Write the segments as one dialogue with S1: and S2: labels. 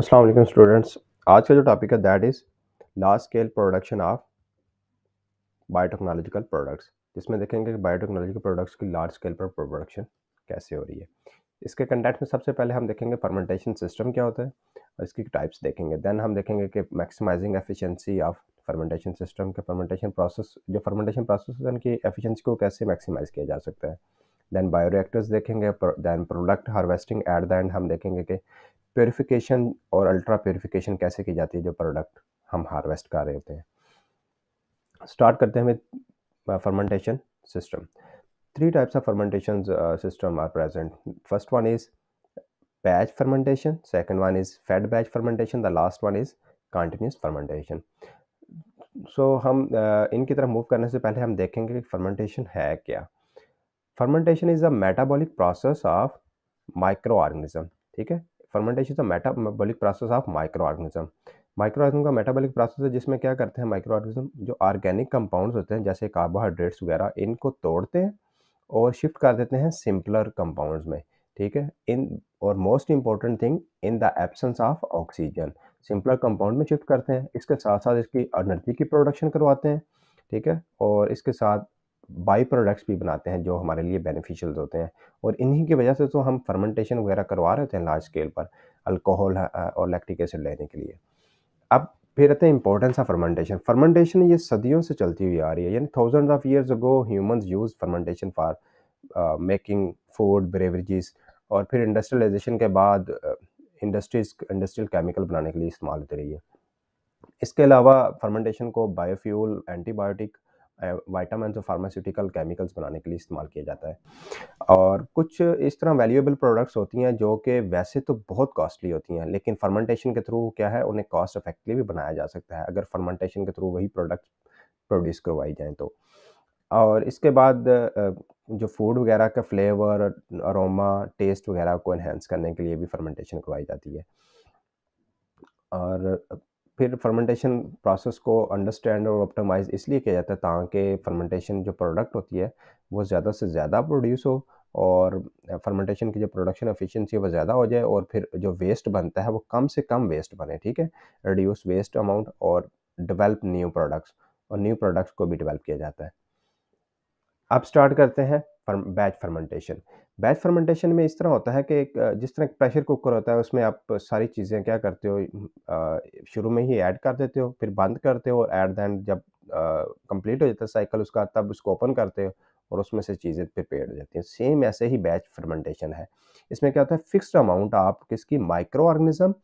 S1: अस्सलाम वालेकुम स्टूडेंट्स आज का जो टॉपिक है that is large scale production of biotechnological products जिसमें देखेंगे कि बायोटेक्नोलॉजिकल प्रोडक्ट्स की लार्ज स्केल पर प्रोडक्शन कैसे हो रही है इसके कंटेक्ट में सबसे पहले हम देखेंगे फर्मेंटेशन सिस्टम क्या होता है और इसकी टाइप्स देखेंगे देन हम देखेंगे कि maximising efficiency of fermentation system के फर्मेंटेशन प्रोसेस जो फर्मेंटेशन प्रोसेस है उनकी एफिशिएंसी को कैसे मैक्सिमाइज किया जा सकता है देन बायोरिएक्टर्स देखेंगे then product harvesting at the end हम देखेंगे कि प्योरीफिकेशन और अल्ट्रा प्योरीफिकेशन कैसे की जाती है जो प्रोडक्ट हम हारवेस्ट कर रहे होते हैं स्टार्ट करते हैं हमें fermentation system three types of fermentation system are present first one is batch fermentation second one is fed batch fermentation the last one is continuous fermentation so हम uh, इनकी तरफ मूव करने से पहले हम देखेंगे कि फर्मेंटेशन है क्या fermentation is a metabolic process of microorganism ठीक है fermentation is a metabolic process of microorganism microorganism का मेटाबॉलिक प्रोसेस है जिसमें क्या करते हैं माइक्रो ऑर्गेनिज्म जो ऑर्गेनिक कंपाउंड्स होते हैं जैसे कार्बोहाइड्रेट्स वगैरह इनको तोड़ते हैं और शिफ्ट कर देते हैं सिंपलर कंपाउंड्स में ठीक है इन और most important thing in the absence of oxygen simpler compound में शिफ्ट करते हैं इसके साथ साथ इसकी एनर्जी की प्रोडक्शन करवाते हैं ठीक है और इसके साथ बाई प्रोडक्ट्स भी बनाते हैं जो हमारे लिए बेनिफिशियल होते हैं और इन्हीं की वजह से तो हम फर्मेंटेशन वगैरह करवा रहे थे लार्ज स्केल पर अल्कोहल और लैक्टिक एसिड लेने के लिए अब फिर रहते हैं इंपॉर्टेंस ऑफ फर्मेंटेशन फर्मेंटेशन ये सदियों से चलती हुई आ रही है यानी thousand of years ago humans use fermentation for making food beverages और फिर इंडस्ट्रियलाइजेशन के बाद इंडस्ट्रीज इंडस्ट्रियल केमिकल बनाने के लिए इस्तेमाल होती रही है इसके अलावा फर्मेंटेशन को बायोफ्यूल एंटीबायोटिक वाइटामिन और फार्मास्यूटिकल केमिकल्स बनाने के लिए इस्तेमाल किया जाता है और कुछ इस तरह वैल्यूएबल प्रोडक्ट्स होती हैं जो कि वैसे तो बहुत कॉस्टली होती हैं लेकिन फर्मेंटेशन के थ्रू क्या है उन्हें कॉस्ट इफेक्टिवली भी बनाया जा सकता है अगर फर्मेंटेशन के थ्रू वही प्रोडक्ट प्रोड्यूस करवाई जाएँ तो और इसके बाद जो फूड वगैरह का फ्लेवर अरोमा टेस्ट वगैरह को इन्हेंस करने के लिए भी फर्मेंटेशन करवाई जाती है और फिर फर्मेंटेशन प्रोसेस को अंडरस्टैंड और ऑप्टिमाइज इसलिए किया जाता है ताकि फर्मेंटेशन जो प्रोडक्ट होती है वो ज़्यादा से ज़्यादा प्रोड्यूस हो और फर्मेंटेशन की जो प्रोडक्शन एफिशिएंसी है वो ज़्यादा हो जाए और फिर जो वेस्ट बनता है वो कम से कम वेस्ट बने ठीक है रिड्यूस वेस्ट अमाउंट और डेवलप न्यू प्रोडक्ट्स और न्यू प्रोडक्ट्स को भी डेवलप किया जाता है अब स्टार्ट करते हैं फर्म, बैच फर्मेंटेशन बैच फर्मेंटेशन में इस तरह होता है कि एक जिस तरह प्रेशर कुकर होता है उसमें आप सारी चीज़ें क्या करते हो शुरू में ही ऐड कर देते हो फिर बंद करते हो और ऐट द एंड जब कंप्लीट हो जाता है साइकिल उसका तब उसको ओपन करते हो और उसमें से चीज़ें प्रिपेयर हो जाती हैं सेम ऐसे ही बैच फर्मेंटेशन है इसमें क्या होता है फिक्स्ड अमाउंट आप किसकी माइक्रो ऑर्गेनिज्म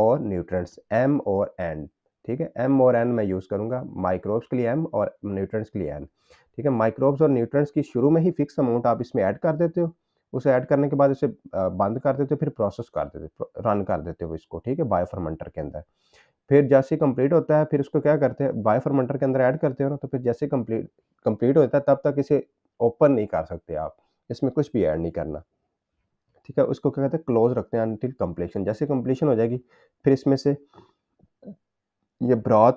S1: और न्यूट्रेंट्स एम और एंड ठीक है एम और एन मैं यूज़ करूँगा माइक्रोब्स के लिए एम और न्यूट्रंट्स के लिए एन ठीक है माइक्रोब्स और न्यूट्रंट्स की शुरू में ही फिक्स अमाउंट आप इसमें ऐड कर देते हो उसे ऐड करने के बाद उसे बंद कर देते हो फिर प्रोसेस कर देते रन कर देते हो इसको ठीक है बायोफर्मेंटर के अंदर फिर जैसे कंप्लीट होता है फिर उसको क्या करते हैं बायोफर्मेंटर के अंदर ऐड करते हो ना तो फिर जैसे कंप्लीट कंप्लीट होता है तब तक इसे ओपन नहीं कर सकते आप इसमें कुछ भी ऐड नहीं करना ठीक है उसको क्या कहते हैं क्लोज रखते हैं अनटिल कम्प्लीशन जैसे कम्प्लीशन हो जाएगी फिर इसमें से ये ब्रॉथ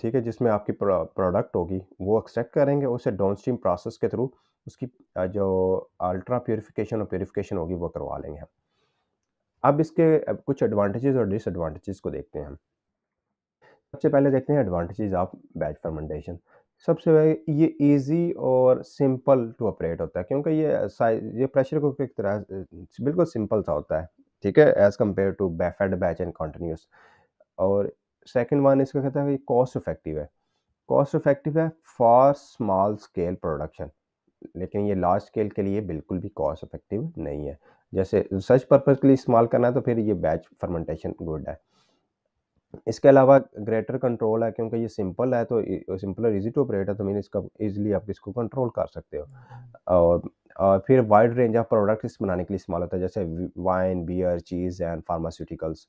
S1: ठीक है जिसमें आपकी प्रोडक्ट होगी वो एक्सट्रैक्ट करेंगे उसे डाउन स्ट्रीम प्रोसेस के थ्रू उसकी जो अल्ट्रा प्योरीफिकेशन और प्योरीफिकेशन होगी वो करवा लेंगे हम अब इसके कुछ एडवांटेजेस और डिसएडवांटेजेस को देखते हैं हम सबसे पहले देखते हैं एडवांटेजेस ऑफ बैच फर्मेंटेशन सबसे पहले ये इजी और सिंपल टू ऑपरेट होता है क्योंकि ये साइज ये प्रेशर कुकर एक तरह बिल्कुल सिंपल सा होता है ठीक है एज़ कम्पेयर टू बैफेड बैच एंड कॉन्टीन्यूस और सेकेंड वन इसका कहता है कॉस्ट इफेक्टिव है कॉस्ट इफेक्टिव है फॉर स्मॉल स्केल प्रोडक्शन लेकिन ये लार्ज स्केल के लिए बिल्कुल भी कॉस्ट इफेक्टिव नहीं है जैसे रिसर्च पर्पज़ के लिए इस्तेमाल करना है तो फिर ये बैच फर्मेंटेशन गुड है इसके अलावा ग्रेटर कंट्रोल है क्योंकि ये सिंपल है तो सिंपल और इजी टू ऑपरेट है तो मीन इसका इजीली आप इसको कंट्रोल कर सकते हो और, और फिर वाइड रेंज ऑफ प्रोडक्ट्स बनाने के लिए इस्तेमाल होता है जैसे wine beer cheese and pharmaceuticals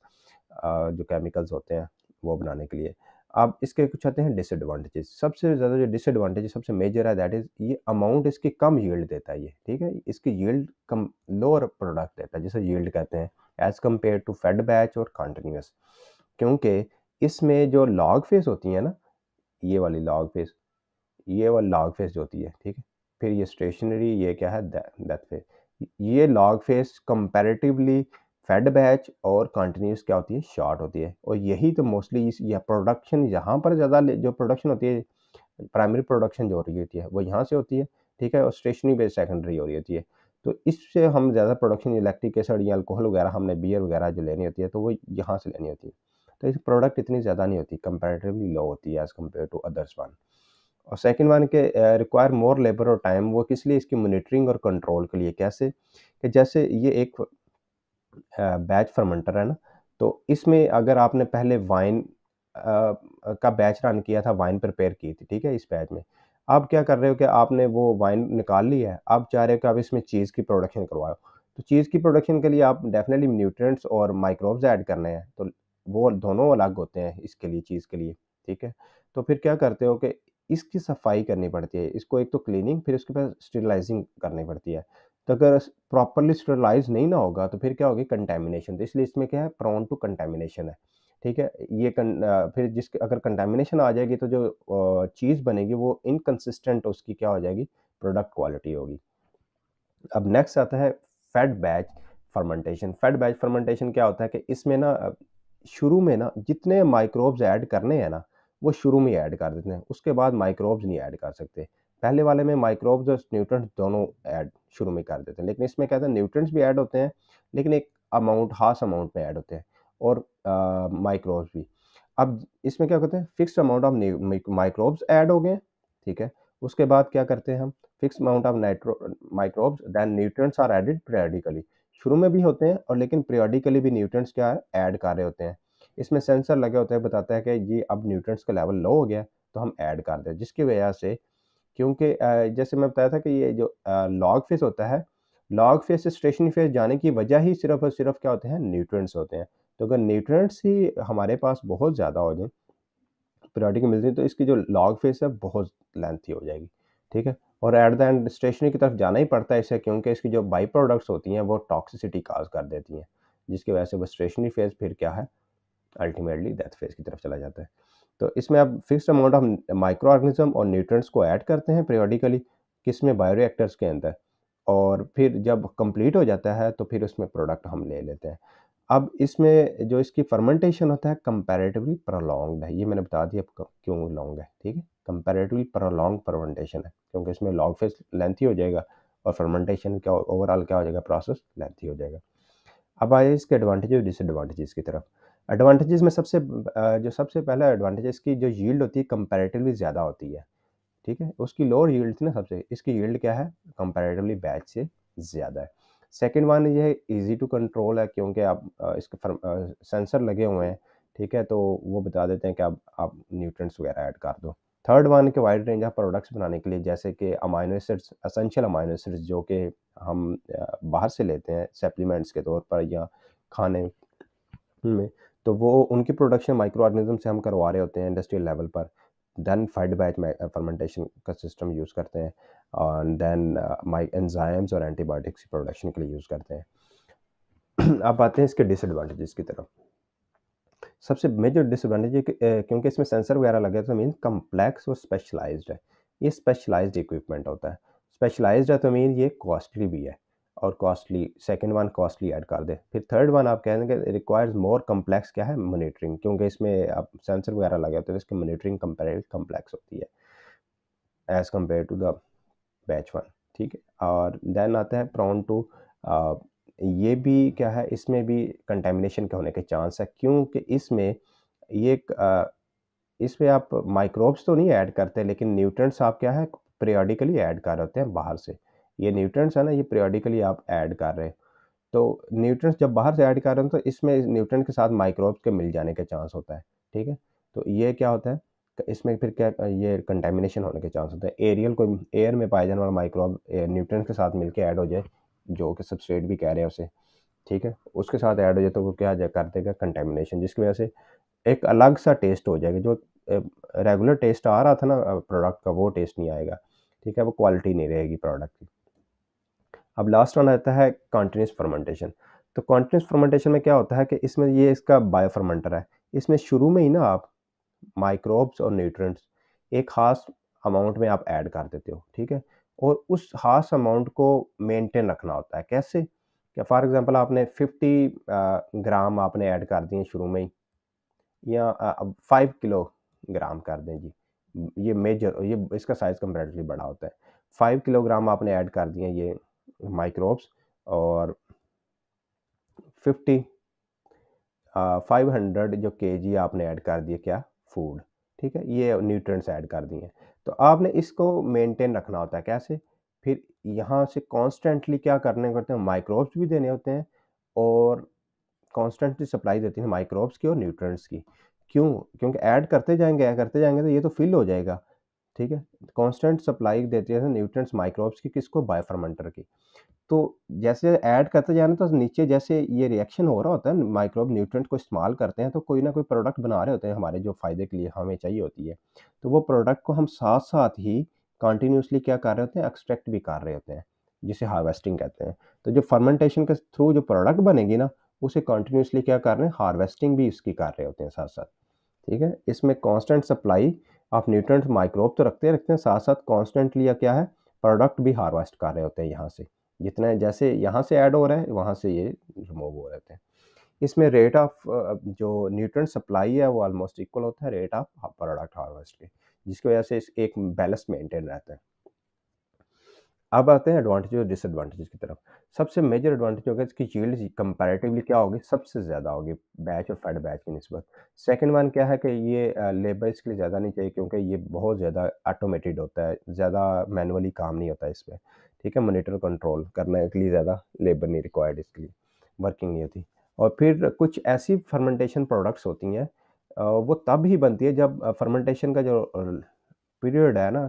S1: जो केमिकल्स होते हैं वो बनाने के लिए आप इसके कुछ आते हैं डिसएडवांटेजेस सबसे ज़्यादा जो डिसएडवांटेज सबसे मेजर है दैट इज़ ये अमाउंट इसकी कम यील्ड देता है ये ठीक है इसकी यील्ड कम लोअर प्रोडक्ट देता है जिसे यील्ड कहते हैं as compare to fed batch और कंटिन्यूस क्योंकि इसमें जो लॉग फेस होती है ना ये वाली लॉग फेस ये वाली लॉग फेस जो होती है ठीक है फिर ये स्टेशनरी ये क्या है डेथ फेस ये log phase comparatively fed batch और कंटिन्यूस क्या होती है शॉर्ट होती है और यही तो मोस्टली इस यह प्रोडक्शन यहाँ पर ज़्यादा जो प्रोडक्शन होती है प्राइमरी प्रोडक्शन जो हो रही होती है वो यहाँ से होती है ठीक है और स्टेशनरी बेस सेकेंडरी हो रही होती है तो इससे हम ज़्यादा प्रोडक्शन इलेक्ट्रिक एसड या अल्कोहल वगैरह हमने बियर वगैरह जो लेनी होती है तो वो यहाँ से लेनी होती है तो इस प्रोडक्ट इतनी ज़्यादा नहीं होती कंपेरेटिवली लो होती है as compare to others one और सेकेंड वन के रिक्वायर मोर लेबर और टाइम वो किस लिए इसकी मोनिटरिंग और कंट्रोल के लिए कैसे कि जैसे ये एक बैच फर्मेंटर है ना तो इसमें अगर आपने पहले वाइन का बैच रन किया था वाइन प्रिपेयर की थी ठीक है इस बैच में अब क्या कर रहे हो कि आपने वो वाइन निकाल ली है अब चाह रहे हो कि आप इसमें चीज़ की प्रोडक्शन करवाओ तो चीज़ की प्रोडक्शन के लिए आप डेफिनेटली न्यूट्रिएंट्स और माइक्रोब्स ऐड करने हैं तो वो दोनों अलग होते हैं इसके लिए चीज़ के लिए ठीक है तो फिर क्या करते हो कि इसकी सफाई करनी पड़ती है इसको एक तो क्लीनिंग फिर उसके बाद स्टरलाइजिंग करनी पड़ती है तो अगर प्रॉपरली स्टरलाइज नहीं ना होगा तो फिर क्या होगी कंटेमिनेशन तो इसलिए इसमें क्या है प्रॉन टू कंटेमिनेशन है ठीक है ये कन, फिर जिस अगर कंटेमिनेशन आ जाएगी तो जो चीज़ बनेगी वो इनकन्सिस्टेंट तो उसकी क्या हो जाएगी प्रोडक्ट क्वालिटी होगी अब नेक्स्ट आता है fed batch fermentation fed batch fermentation क्या होता है कि इसमें ना शुरू में ना जितने माइक्रोब्स ऐड करने हैं ना वो शुरू में ऐड कर देते हैं उसके बाद माइक्रोब्स नहीं ऐड कर सकते पहले वाले में माइक्रोब्स और न्यूट्रंट्स दोनों ऐड शुरू में कर देते हैं लेकिन इसमें क्या है न्यूट्रंट्स भी ऐड होते हैं लेकिन एक अमाउंट हास अमाउंट में ऐड होते हैं और माइक्रोब्स भी अब इसमें क्या करते हैं fix amount of microbes add हो गए ठीक है उसके बाद क्या करते हैं हम fix amount of nitro microbes then nutrients are added periodically शुरू में भी होते हैं और लेकिन प्रियोडिकली भी न्यूट्रंट्स क्या है ऐड कर रहे होते हैं इसमें सेंसर लगे होते हैं बताता है कि ये अब न्यूट्रंट्स का लेवल लो हो गया तो हम ऐड कर दें जिसकी वजह से क्योंकि जैसे मैं बताया था कि ये जो लॉग फेस होता है लॉग फेस से स्टेशनरी फेस जाने की वजह ही सिर्फ और सिर्फ क्या होते हैं न्यूट्रेंट्स होते हैं तो अगर न्यूट्रेंट्स ही हमारे पास बहुत ज़्यादा हो जाए पीरियडिक मिलती है तो इसकी जो लॉग फेस है बहुत लेंथी हो जाएगी ठीक है और एट द एंड स्टेशनरी की तरफ जाना ही पड़ता है इसे क्योंकि इसकी जो बाई प्रोडक्ट्स होती हैं वो टॉक्सिसिटी काज कर देती हैं जिसकी वजह से वो स्टेशनरी फेज फिर क्या है अल्टीमेटली डेथ फेज की तरफ चला जाता है तो इसमें अब fixed amount of microorganism और न्यूट्रेंट्स को ऐड करते हैं पीरियडिकली किस में रिएक्टर्स के अंदर और फिर जब कंप्लीट हो जाता है तो फिर उसमें प्रोडक्ट हम ले लेते हैं अब इसमें जो इसकी फर्मेंटेशन होता है कंपेरेटिवली प्रोलॉन्ग है ये मैंने बता दिया क्यों लॉन्ग है ठीक है कंपेरेटिवली प्रोलॉन्ग फर्मेंटेशन है क्योंकि इसमें लॉन्ग फेस लेंथी हो जाएगा और फर्मेंटेशन का ओवरऑल क्या हो जाएगा प्रोसेस लेंथी हो जाएगा अब आइए इसके एडवांटेज और डिसएडवांटेजेस की तरफ एडवांटेजेस में सबसे जो सबसे पहला एडवांटेज इसकी जो यील्ड होती है कंपैरेटिवली ज़्यादा होती है ठीक है उसकी लोअर यील्ड थी ना सबसे इसकी यील्ड क्या है कंपैरेटिवली बैच से ज़्यादा है सेकेंड वन ये ईजी टू कंट्रोल है क्योंकि आप इसके सेंसर लगे हुए हैं ठीक है तो वो बता देते हैं कि आप आप न्यूट्रेंट्स वगैरह ऐड कर दो थर्ड वन के वाइड रेंज ऑफ प्रोडक्ट्स बनाने के लिए जैसे कि amino acids essential amino acids जो कि हम बाहर से लेते हैं सप्लीमेंट्स के तौर पर या खाने में तो वो उनकी प्रोडक्शन माइक्रो ऑर्गेनिज्म से हम करवा रहे होते हैं इंडस्ट्रियल लेवल पर देन फाइड बैच फर्मेंटेशन का सिस्टम यूज़ करते हैं और देन माइक एंजाइम्स और एंटीबायोटिक्स की प्रोडक्शन के लिए यूज़ करते हैं अब आते हैं इसके डिसएडवांटेजेस की तरफ सबसे मेजर डिसएडवांटेज है क्योंकि इसमें सेंसर वगैरह लगे तो मीन कम्प्लेक्स और स्पेशलाइज्ड है ये स्पेशलाइज्ड इक्विपमेंट होता है स्पेशलाइज्ड है तो मीन ये कॉस्टली भी है और costly second one costly add कर दे फिर थर्ड वन आप कह देंगे रिक्वायर्स मोर कम्प्लेक्स क्या है मोनिटरिंग क्योंकि इसमें आप सेंसर वगैरह लगे होते हैं तो इसकी मोनिटरिंग कंपेरेटिव कम्प्लेक्स होती है as compare to the batch one ठीक है और देन आता है प्रॉन टू uh, ये भी क्या है इसमें भी कंटेमिनेशन के होने के चांस है क्योंकि इसमें ये uh, इसमें आप माइक्रोब्स तो नहीं ऐड करते लेकिन न्यूट्रंट्स आप क्या है पीरियडिकली ऐड कर होते हैं बाहर से ये न्यूट्रंट्स है ना ये पीरियडिकली आप ऐड कर रहे हैं तो न्यूट्रंट्स जब बाहर से ऐड कर रहे हैं तो इसमें न्यूट्रंट के साथ माइक्रोब्स के मिल जाने का चांस होता है ठीक है तो ये क्या होता है इसमें फिर क्या ये कंटेमिनेशन होने के चांस होते हैं एरियल कोई एयर में पाए जाने वाला माइक्रोब न्यूट्रंट के साथ मिलकर ऐड हो जाए जो कि सबस्ट्रेट भी कह रहे हैं उसे ठीक है उसके साथ ऐड हो जाए तो वो क्या कर देगा कंटेमिनेशन जिसकी वजह से एक अलग सा टेस्ट हो जाएगा जो रेगुलर टेस्ट आ रहा था ना प्रोडक्ट का वो टेस्ट नहीं आएगा ठीक है वो क्वालिटी नहीं रहेगी प्रोडक्ट की अब लास्ट वन आता है कॉन्टीन्यूस फर्मेंटेशन तो कॉन्टीन्यूस फर्मेंटेशन में क्या होता है कि इसमें ये इसका बायोफर्मेंटर है इसमें शुरू में ही ना आप माइक्रोब्स और न्यूट्रंट्स एक खास अमाउंट में आप ऐड कर देते हो ठीक है और उस खास अमाउंट को मेनटेन रखना होता है कैसे क्या फॉर एग्ज़ाम्पल आपने फिफ्टी ग्राम आपने ऐड कर दिए शुरू में ही या अब फाइव किलो ग्राम कर दें जी ये मेजर ये इसका साइज़ कंपेरेटिवली बड़ा होता है फाइव किलोग्राम आपने ऐड कर दिए ये माइक्रोब्स और 50 फाइव हंड्रेड जो के जी आपने ऐड कर दिए क्या फूड ठीक है ये न्यूट्रेंट्स ऐड कर दिए तो आपने इसको मेंटेन रखना होता है कैसे फिर यहाँ से कॉन्स्टेंटली क्या करने करते हैं माइक्रोब्स भी देने होते हैं और कॉन्स्टेंटली सप्लाई देती है माइक्रोब्स की और न्यूट्रेंट्स की क्यों क्योंकि ऐड करते जाएंगे ऐड करते जाएंगे तो ये तो फिल हो जाएगा ठीक है कांस्टेंट सप्लाई देते हैं न्यूट्रिएंट्स माइक्रोब्स की किसको बायोफर्मेंटर की तो जैसे ऐड करते जाना तो नीचे जैसे ये रिएक्शन हो रहा होता है माइक्रोब न्यूट्रेंट को इस्तेमाल करते हैं तो कोई ना कोई प्रोडक्ट बना रहे होते हैं हमारे जो फ़ायदे के लिए हमें चाहिए होती है तो वो प्रोडक्ट को हम साथ साथ ही कंटिन्यूसली क्या कर रहे होते हैं एक्सट्रैक्ट भी कर रहे होते हैं जिसे हार्वेस्टिंग कहते हैं तो जो फर्मेंटेशन के थ्रू जो प्रोडक्ट बनेगी ना उसे कंटिन्यूसली क्या कर रहे हैं हार्वेस्टिंग भी इसकी कर रहे होते हैं साथ साथ ठीक है इसमें कॉन्स्टेंट सप्लाई आप न्यूट्रंट माइक्रोब तो रखते रखते हैं साथ साथ कॉन्स्टेंटली या क्या है प्रोडक्ट भी हार्वेस्ट कर रहे होते हैं यहाँ से जितना जैसे यहाँ से ऐड हो रहा है वहाँ से ये रिमूव हो रहे थे इसमें रेट ऑफ जो न्यूट्रंट सप्लाई है वो ऑलमोस्ट इक्वल होता है रेट ऑफ प्रोडक्ट हार्वेस्ट के जिसकी वजह से एक बैलेंस मेंटेन रहता है अब आते हैं एडवांटेज और डिसएडवांटेज की तरफ सबसे मेजर एडवांटेज होगा इसकी चील्ड कंपैरेटिवली क्या होगी सबसे ज़्यादा होगी बैच और फेड बैच की नस्बत सेकेंड वन क्या है कि ये लेबर इसके लिए ज़्यादा नहीं चाहिए क्योंकि ये बहुत ज़्यादा ऑटोमेटेड होता है ज़्यादा मैनुअली काम नहीं होता इस पर ठीक है मोनीटर कंट्रोल करने के लिए ज़्यादा लेबर नहीं रिक्वायर्ड इसके लिए वर्किंग नहीं होती और फिर कुछ ऐसी फर्मेंटेशन प्रोडक्ट्स होती हैं वो तब ही बनती है जब फर्मेंटेशन का जो पीरियड है ना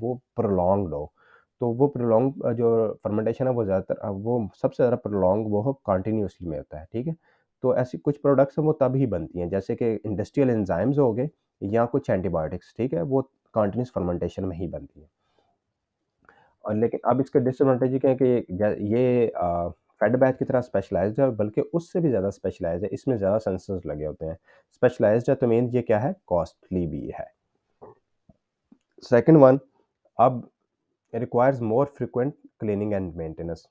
S1: वो प्रोलॉन्ग हो तो वो प्रोलॉन्ग जो फर्मेंटेशन है वो ज़्यादातर वो सबसे ज़्यादा प्रोलॉन्ग वो कॉन्टीन्यूसली में होता है ठीक है तो ऐसी कुछ प्रोडक्ट्स हैं वो तब ही बनती हैं जैसे कि इंडस्ट्रियल एंजाइम्स हो गए या कुछ एंटीबायोटिक्स ठीक है वो कॉन्टीन्यूस फर्मेंटेशन में ही बनती हैं और लेकिन अब इसके डिसएडवांटेज क्या है कि ये फेड बैच की तरह स्पेशलाइज है बल्कि उससे भी ज़्यादा स्पेशलाइज है इसमें ज़्यादा सेंसर्स लगे होते हैं स्पेशलाइज है तो मेन ये क्या है कॉस्टली भी है सेकेंड वन अब requires more frequent cleaning and maintenance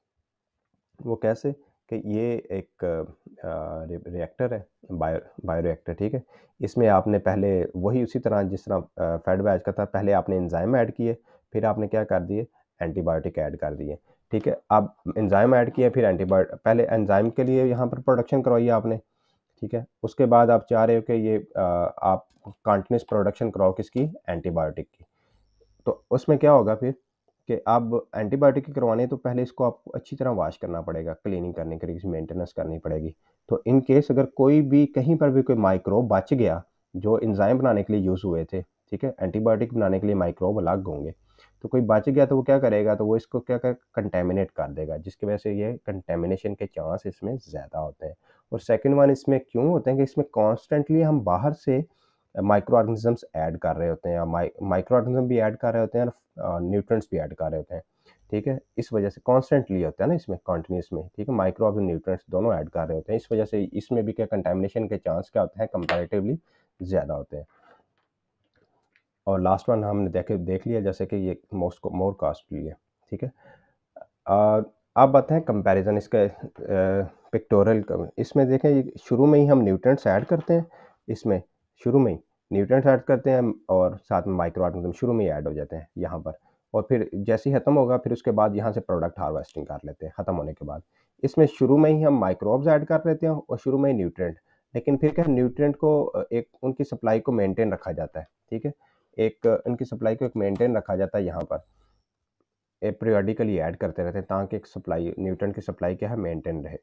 S1: वो कैसे कि ये एक रिएक्टर है बायो बायो रिएक्टर ठीक है इसमें आपने पहले वही उसी तरह जिस तरह फैट बैच का था पहले आपने इंजाइम ऐड किए फिर आपने क्या कर दिए एंटीबायोटिक ऐड कर दिए ठीक है अब एंजाइम ऐड किए फिर एंटीबायोट पहले एंजाइम के लिए यहाँ पर प्रोडक्शन करवाई आपने ठीक है उसके बाद आप चाह रहे हो कि ये आ, आप कॉन्टीन्यूस प्रोडक्शन कराओ किसकी एंटीबायोटिक की तो उसमें क्या होगा फिर कि अब एंटीबायोटिक करवाने तो पहले इसको आपको अच्छी तरह वॉश करना पड़ेगा क्लीनिंग के लिए मेंटेनेंस करनी पड़ेगी तो इन केस अगर कोई भी कहीं पर भी कोई माइक्रोब बच गया जो इंजाइम बनाने के लिए यूज़ हुए थे ठीक है एंटीबायोटिक बनाने के लिए माइक्रोब अलग होंगे तो कोई बच गया तो वो क्या करेगा तो वो इसको क्या कर कंटेमिनेट कर देगा जिसकी वजह से ये कंटेमिनेशन के चांस इसमें ज़्यादा होते हैं और सेकेंड वन इसमें क्यों होते हैं कि इसमें कॉन्स्टेंटली हम बाहर से माइक्रो ऑर्गेनिजम्स ऐड कर रहे होते हैं माइक्रो ऑर्गेनिज्म भी ऐड कर रहे होते हैं और न्यूट्रंट्स uh, भी ऐड कर रहे होते हैं ठीक है इस वजह से कॉन्स्टेंटली होता है ना इसमें कॉन्टीन्यूस में ठीक है माइक्रो और न्यूट्रेंट्स दोनों ऐड कर रहे होते हैं इस वजह से इसमें भी क्या कंटेमिनेशन के चांस क्या होते हैं कंपेरेटिवली ज़्यादा होते हैं और लास्ट वन हमने देखे देख लिया जैसे कि ये मोस्ट मोर कॉस्टली है ठीक है अब आते हैं कंपैरिजन इसका पिक्टोरियल इसमें देखें शुरू में ही हम न्यूट्रेंट्स ऐड करते हैं इसमें शुरू में ही न्यूट्रेंट्स ऐड करते हैं और साथ में माइक्रो ऑर्गेनिज्म शुरू में ही ऐड हो जाते हैं यहाँ पर और फिर जैसे ही ख़त्म होगा फिर उसके बाद यहाँ से प्रोडक्ट हार्वेस्टिंग कर लेते हैं ख़त्म होने के बाद इसमें शुरू में ही हम माइक्रोब्स ऐड कर लेते हैं और शुरू में ही न्यूट्रेंट लेकिन फिर क्या न्यूट्रेंट को एक उनकी सप्लाई को मेनटेन रखा जाता है ठीक है एक उनकी सप्लाई को एक मेनटेन रखा जाता है यहाँ पर पीरियडिकली ऐड करते रहते हैं ताकि एक सप्लाई न्यूट्रेंट की सप्लाई क्या है मेनटेन रहे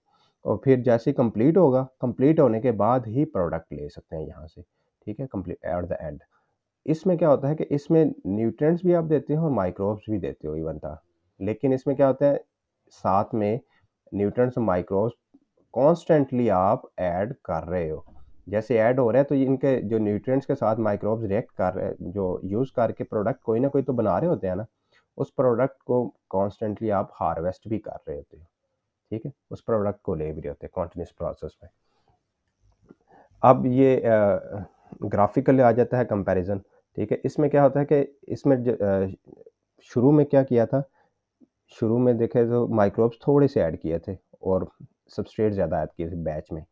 S1: और फिर जैसे कंप्लीट होगा कंप्लीट होने के बाद ही प्रोडक्ट ले सकते हैं यहाँ से ठीक है कम्प्लीट एट द एंड इसमें क्या होता है कि इसमें न्यूट्रेंट्स भी आप देते हो और माइक्रोब्स भी देते हो इवन था लेकिन इसमें क्या होता है साथ में न्यूट्रेंट्स और माइक्रोब्स कॉन्स्टेंटली आप ऐड कर रहे हो जैसे ऐड हो रहा है तो इनके जो न्यूट्रिएंट्स के साथ माइक्रोब्स रिएक्ट कर रहे हैं जो यूज़ करके प्रोडक्ट कोई ना कोई तो बना रहे होते हैं ना उस प्रोडक्ट को कॉन्स्टेंटली आप हार्वेस्ट भी कर रहे होते हो ठीक है उस प्रोडक्ट को ले भी रहे होते हैं कॉन्टीन्यूस प्रोसेस में अब ये आ, ग्राफिकल आ जाता है कंपैरिजन ठीक है इसमें क्या होता है कि इसमें शुरू में क्या किया था शुरू में देखे तो माइक्रोब्स थोड़े से ऐड किए थे और सबस्ट्रेट ज़्यादा ऐड किए थे बैच में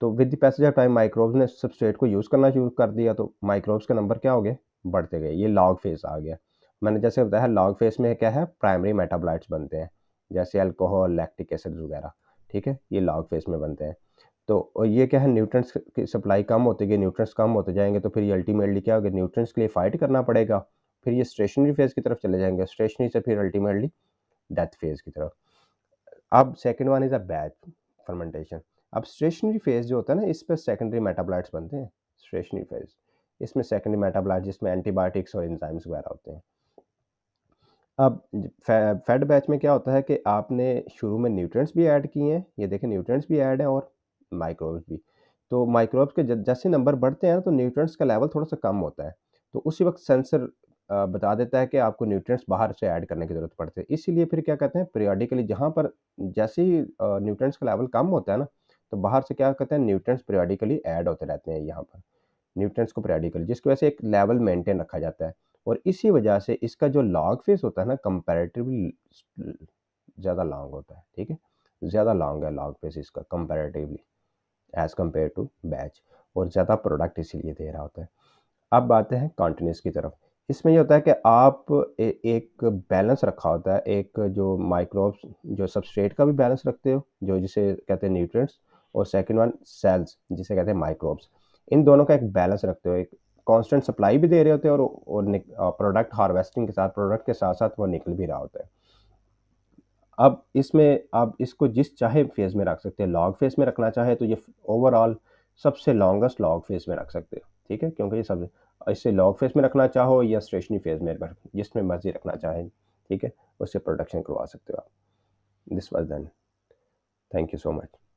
S1: तो with the passage of time microbes ने सबस्ट्रेट को यूज़ करना शुरू कर दिया तो माइक्रोब्स का नंबर क्या हो गया बढ़ते गए ये लॉग फेस आ गया मैंने जैसे बताया लॉग फेस में क्या है प्राइमरी मेटाबोलाइट्स बनते हैं जैसे अल्कोहल लैक्टिक एसिड वगैरह ठीक है ये लॉग फेस में बनते हैं तो ये क्या है न्यूट्रंस की सप्लाई कम होती गई न्यूट्रंस कम होते जाएंगे तो फिर ये अल्टीमेटली क्या होगा न्यूट्रंस के लिए फाइट करना पड़ेगा फिर ये स्टेशनरी फेज़ की तरफ चले जाएंगे स्टेशनरी से फिर अल्टीमेटली डेथ फेज़ की तरफ अब second one is a batch fermentation अब स्टेशनरी फेज़ जो होता है ना इस पर सेकेंडरी मेटाबलाइट्स बनते हैं स्टेशनरी फेज़ इसमें सेकेंडरी मेटाबलाइट जिसमें एंटीबायोटिक्स और इंजाइम्स वगैरह होते हैं अब फैट बैच में क्या होता है कि आपने शुरू में न्यूट्रेंट्स भी ऐड किए हैं ये देखें न्यूट्रेंट्स भी ऐड हैं और माइक्रोब्स भी तो माइक्रोब्स के जैसे नंबर बढ़ते हैं तो न्यूट्रंट्स का लेवल थोड़ा सा कम होता है तो उसी वक्त सेंसर बता देता है कि आपको न्यूट्रिएंट्स बाहर से ऐड करने की ज़रूरत पड़ती है इसीलिए फिर क्या कहते हैं पीरियडिकली जहाँ पर जैसे ही न्यूट्रिएंट्स का लेवल कम होता है ना तो बाहर से क्या कहते हैं न्यूट्रिएंट्स पीरियडिकली ऐड होते रहते हैं यहाँ पर न्यूट्रिएंट्स को पीरियडिकली जिसकी वजह से एक लेवल मेंटेन रखा जाता है और इसी वजह से इसका जो लॉन्ग फेस होता है ना कंपेरेटिवली ज़्यादा लॉन्ग होता है ठीक है ज़्यादा लॉन्ग है लॉन्ग फेस इसका comparatively as compare to batch और ज़्यादा प्रोडक्ट इसीलिए दे रहा होता है अब आते हैं कॉन्टीन्यूस की तरफ इसमें यह होता है कि आप ए, एक बैलेंस रखा होता है एक जो माइक्रोब्स जो सबस्ट्रेट का भी बैलेंस रखते हो जो जिसे कहते हैं न्यूट्रिएंट्स और सेकंड वन सेल्स जिसे कहते हैं माइक्रोब्स इन दोनों का एक बैलेंस रखते हो एक कांस्टेंट सप्लाई भी दे रहे होते हैं और, और प्रोडक्ट हार्वेस्टिंग के साथ प्रोडक्ट के साथ साथ वो निकल भी रहा होता है अब इसमें आप इसको जिस चाहे फेज़ में रख सकते हैं लॉन्ग फेज़ में रखना चाहे तो ये ओवरऑल सबसे लॉन्गेस्ट लॉन्ग फेज़ में रख सकते हो ठीक है क्योंकि ये सब इसे लॉन्ग फेज़ में रखना चाहो या स्टेशनरी फेज़ में जिसमें मर्जी रखना चाहे ठीक है उससे प्रोडक्शन करवा सकते हो आप this was then thank you so much